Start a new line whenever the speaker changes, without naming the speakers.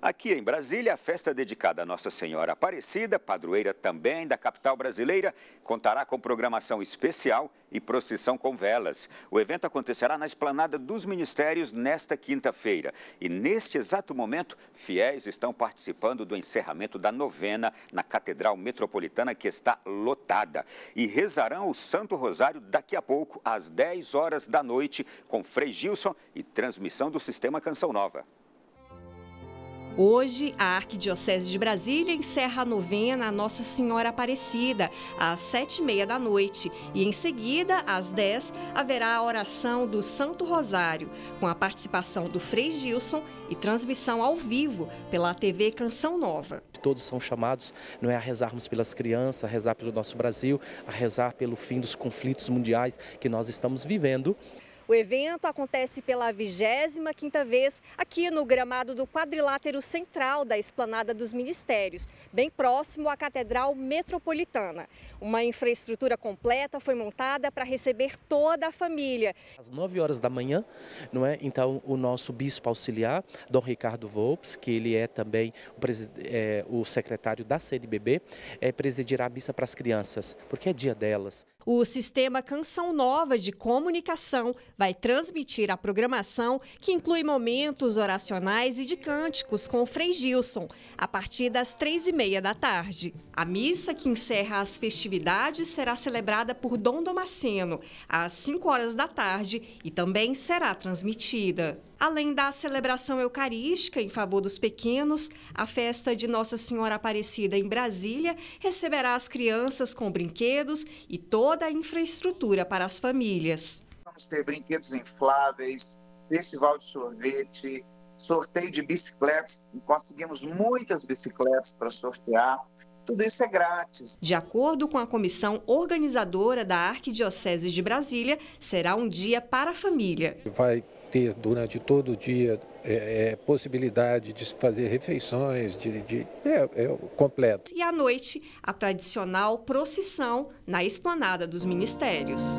Aqui em Brasília, a festa dedicada a Nossa Senhora Aparecida, padroeira também da capital brasileira, contará com programação especial e procissão com velas. O evento acontecerá na esplanada dos ministérios nesta quinta-feira. E neste exato momento, fiéis estão participando do encerramento da novena na Catedral Metropolitana, que está lotada. E rezarão o Santo Rosário daqui a pouco, às 10 horas da noite, com Frei Gilson e transmissão do Sistema Canção Nova.
Hoje, a Arquidiocese de Brasília encerra a novena a Nossa Senhora Aparecida, às sete e meia da noite. E em seguida, às dez, haverá a oração do Santo Rosário, com a participação do Frei Gilson e transmissão ao vivo pela TV Canção Nova.
Todos são chamados não é, a rezarmos pelas crianças, a rezar pelo nosso Brasil, a rezar pelo fim dos conflitos mundiais que nós estamos vivendo.
O evento acontece pela 25ª vez aqui no gramado do quadrilátero central da Esplanada dos Ministérios, bem próximo à Catedral Metropolitana. Uma infraestrutura completa foi montada para receber toda a família.
Às 9 horas da manhã, não é? Então o nosso bispo auxiliar, Dom Ricardo Volpes, que ele é também o, é, o secretário da CNBB, é, presidirá a missa para as crianças, porque é dia delas.
O sistema Canção Nova de Comunicação vai transmitir a programação que inclui momentos oracionais e de cânticos com o Frei Gilson, a partir das três e meia da tarde. A missa que encerra as festividades será celebrada por Dom Domaceno, às 5 horas da tarde, e também será transmitida. Além da celebração eucarística em favor dos pequenos, a festa de Nossa Senhora Aparecida em Brasília receberá as crianças com brinquedos e toda a infraestrutura para as famílias.
Vamos ter brinquedos infláveis, festival de sorvete, sorteio de bicicletas, conseguimos muitas bicicletas para sortear tudo isso é grátis. De
acordo com a comissão organizadora da Arquidiocese de Brasília, será um dia para a família. Vai ter durante todo o dia é, é, possibilidade de fazer refeições, de, de é, é, completo. E à noite, a tradicional procissão na esplanada dos ministérios.